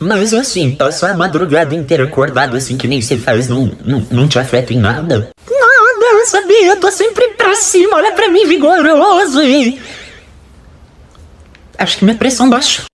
Mas assim, passou a madrugada inteira acordado assim que nem você faz não, não, não te afeta em nada? Nada, sabia? Eu tô sempre pra cima, olha pra mim vigoroso e... Acho que minha pressão baixou.